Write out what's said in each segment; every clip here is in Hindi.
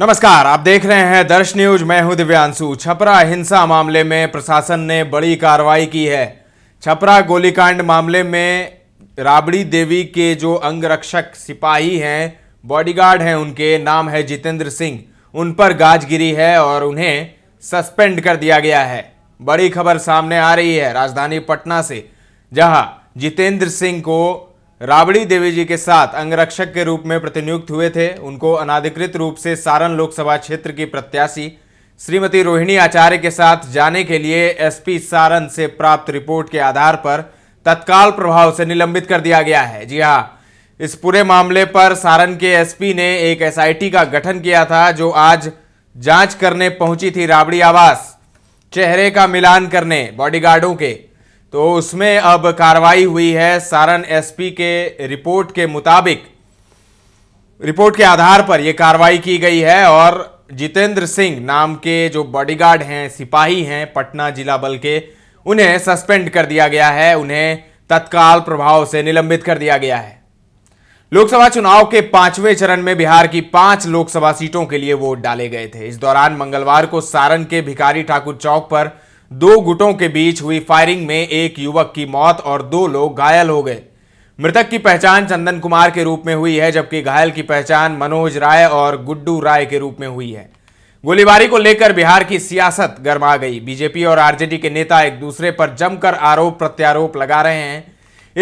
नमस्कार आप देख रहे हैं दर्श न्यूज मैं हूं दिव्यांशु छपरा हिंसा मामले में प्रशासन ने बड़ी कार्रवाई की है छपरा गोलीकांड मामले में राबड़ी देवी के जो अंगरक्षक सिपाही हैं बॉडीगार्ड हैं उनके नाम है जितेंद्र सिंह उन पर गाजगिरी है और उन्हें सस्पेंड कर दिया गया है बड़ी खबर सामने आ रही है राजधानी पटना से जहां जितेंद्र सिंह को राबड़ी देवी जी के साथ अंगरक्षक के रूप में प्रतिनियुक्त हुए थे उनको अनाधिकृत रूप से सारण लोकसभा क्षेत्र की प्रत्याशी श्रीमती रोहिणी आचार्य के साथ जाने के लिए एसपी सारण से प्राप्त रिपोर्ट के आधार पर तत्काल प्रभाव से निलंबित कर दिया गया है जी हाँ इस पूरे मामले पर सारण के एसपी ने एक एसआईटी का गठन किया था जो आज जांच करने पहुंची थी राबड़ी आवास चेहरे का मिलान करने बॉडीगार्डों के तो उसमें अब कार्रवाई हुई है सारण एसपी के रिपोर्ट के मुताबिक रिपोर्ट के आधार पर यह कार्रवाई की गई है और जितेंद्र सिंह नाम के जो बॉडीगार्ड हैं सिपाही हैं पटना जिला बल के उन्हें सस्पेंड कर दिया गया है उन्हें तत्काल प्रभाव से निलंबित कर दिया गया है लोकसभा चुनाव के पांचवें चरण में बिहार की पांच लोकसभा सीटों के लिए वोट डाले गए थे इस दौरान मंगलवार को सारण के भिखारी ठाकुर चौक पर दो गुटों के बीच हुई फायरिंग में एक युवक की मौत और दो लोग घायल हो गए मृतक की पहचान चंदन कुमार के रूप में हुई है जबकि घायल की पहचान मनोज राय और गुड्डू राय के रूप में हुई है गोलीबारी को लेकर बिहार की सियासत गर्मा गई बीजेपी और आरजेडी के नेता एक दूसरे पर जमकर आरोप प्रत्यारोप लगा रहे हैं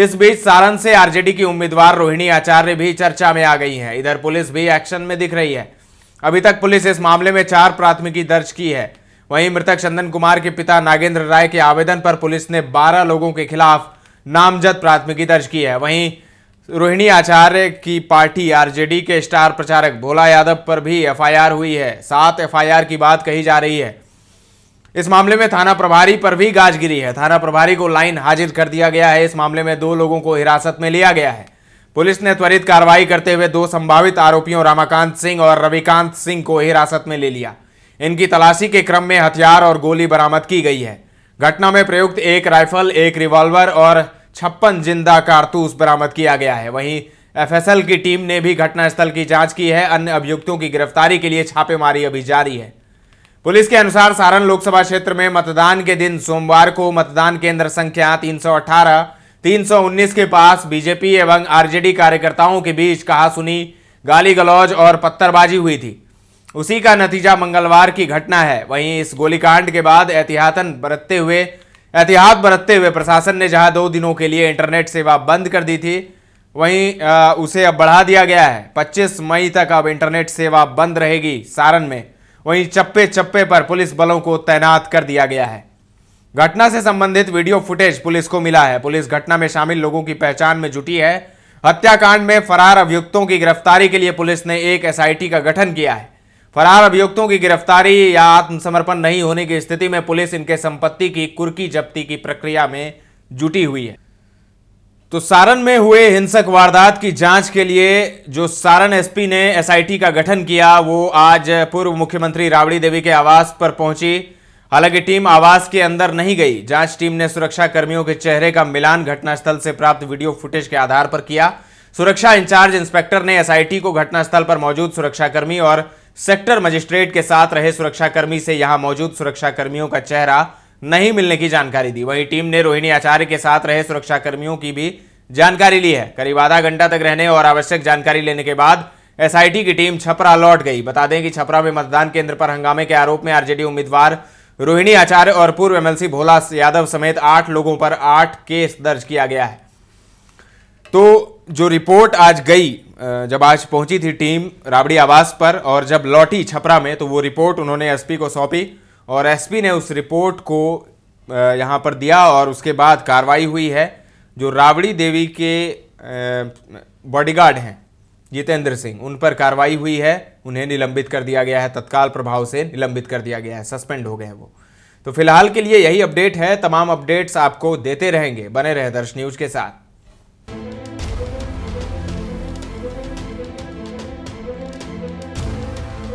इस बीच सारण से आरजेडी की उम्मीदवार रोहिणी आचार्य भी चर्चा में आ गई हैं इधर पुलिस भी एक्शन में दिख रही है अभी तक पुलिस इस मामले में चार प्राथमिकी दर्ज की है वहीं मृतक चंदन कुमार के पिता नागेंद्र राय के आवेदन पर पुलिस ने 12 लोगों के खिलाफ नामजद प्राथमिकी दर्ज की है वहीं रोहिणी आचार्य की पार्टी आरजेडी के स्टार प्रचारक भोला यादव पर भी एफआईआर हुई है सात एफआईआर की बात कही जा रही है इस मामले में थाना प्रभारी पर भी गाज गिरी है थाना प्रभारी को लाइन हाजिर कर दिया गया है इस मामले में दो लोगों को हिरासत में लिया गया है पुलिस ने त्वरित कार्रवाई करते हुए दो संभावित आरोपियों रामाकांत सिंह और रविकांत सिंह को हिरासत में ले लिया इनकी तलाशी के क्रम में हथियार और गोली बरामद की गई है घटना में प्रयुक्त एक राइफल एक रिवॉल्वर और छप्पन जिंदा कारतूस बरामद किया गया है वहीं एफएसएल की टीम ने भी घटनास्थल की जांच की है अन्य अभियुक्तों की गिरफ्तारी के लिए छापेमारी अभी जारी है पुलिस के अनुसार सारण लोकसभा क्षेत्र में मतदान के दिन सोमवार को मतदान केंद्र संख्या 318, 319 के पास बीजेपी एवं आरजेडी कार्यकर्ताओं के बीच कहासुनी गाली गलौज और पत्थरबाजी हुई थी उसी का नतीजा मंगलवार की घटना है वहीं इस गोलीकांड के बाद एहतियातन बरतते हुए एहतियात बरतते हुए प्रशासन ने जहां दो दिनों के लिए इंटरनेट सेवा बंद कर दी थी वहीं आ, उसे अब बढ़ा दिया गया है 25 मई तक अब इंटरनेट सेवा बंद रहेगी सारण में वहीं चप्पे चप्पे पर पुलिस बलों को तैनात कर दिया गया है घटना से संबंधित वीडियो फुटेज पुलिस को मिला है पुलिस घटना में शामिल लोगों की पहचान में जुटी है हत्याकांड में फरार अभियुक्तों की गिरफ्तारी के लिए पुलिस ने एक एसआईटी का गठन किया है फरार अभियुक्तों की गिरफ्तारी या आत्मसमर्पण नहीं होने की स्थिति में पुलिस इनके संपत्ति की कुर्की जब्ती की प्रक्रिया में जुटी हुई है तो सारण में हुए हिंसक वारदात की जांच के लिए जो सारण एसपी ने एसआईटी का गठन किया वो आज पूर्व मुख्यमंत्री राबड़ी देवी के आवास पर पहुंची हालांकि टीम आवास के अंदर नहीं गई जांच टीम ने सुरक्षा कर्मियों के चेहरे का मिलान घटनास्थल से प्राप्त वीडियो फुटेज के आधार पर किया सुरक्षा इंचार्ज इंस्पेक्टर ने एसआईटी को घटनास्थल पर मौजूद सुरक्षाकर्मी और सेक्टर मजिस्ट्रेट के साथ रहे सुरक्षाकर्मी से यहां मौजूद सुरक्षाकर्मियों का चेहरा नहीं मिलने की जानकारी दी वहीं टीम ने रोहिणी आचार्य के साथ रहे सुरक्षाकर्मियों की भी जानकारी ली है करीब आधा घंटा तक रहने और आवश्यक जानकारी लेने के बाद एसआईटी की टीम छपरा लौट गई बता दें कि छपरा में मतदान केंद्र पर हंगामे के आरोप में आरजेडी उम्मीदवार रोहिणी आचार्य और पूर्व एमएलसी भोला यादव समेत आठ लोगों पर आठ केस दर्ज किया गया है तो जो रिपोर्ट आज गई जब आज पहुंची थी टीम राबड़ी आवास पर और जब लौटी छपरा में तो वो रिपोर्ट उन्होंने एसपी को सौंपी और एसपी ने उस रिपोर्ट को यहाँ पर दिया और उसके बाद कार्रवाई हुई है जो राबड़ी देवी के बॉडीगार्ड हैं जितेंद्र सिंह उन पर कार्रवाई हुई है उन्हें निलंबित कर दिया गया है तत्काल प्रभाव से निलंबित कर दिया गया है सस्पेंड हो गए हैं वो तो फिलहाल के लिए यही अपडेट है तमाम अपडेट्स आपको देते रहेंगे बने रहे दर्श न्यूज के साथ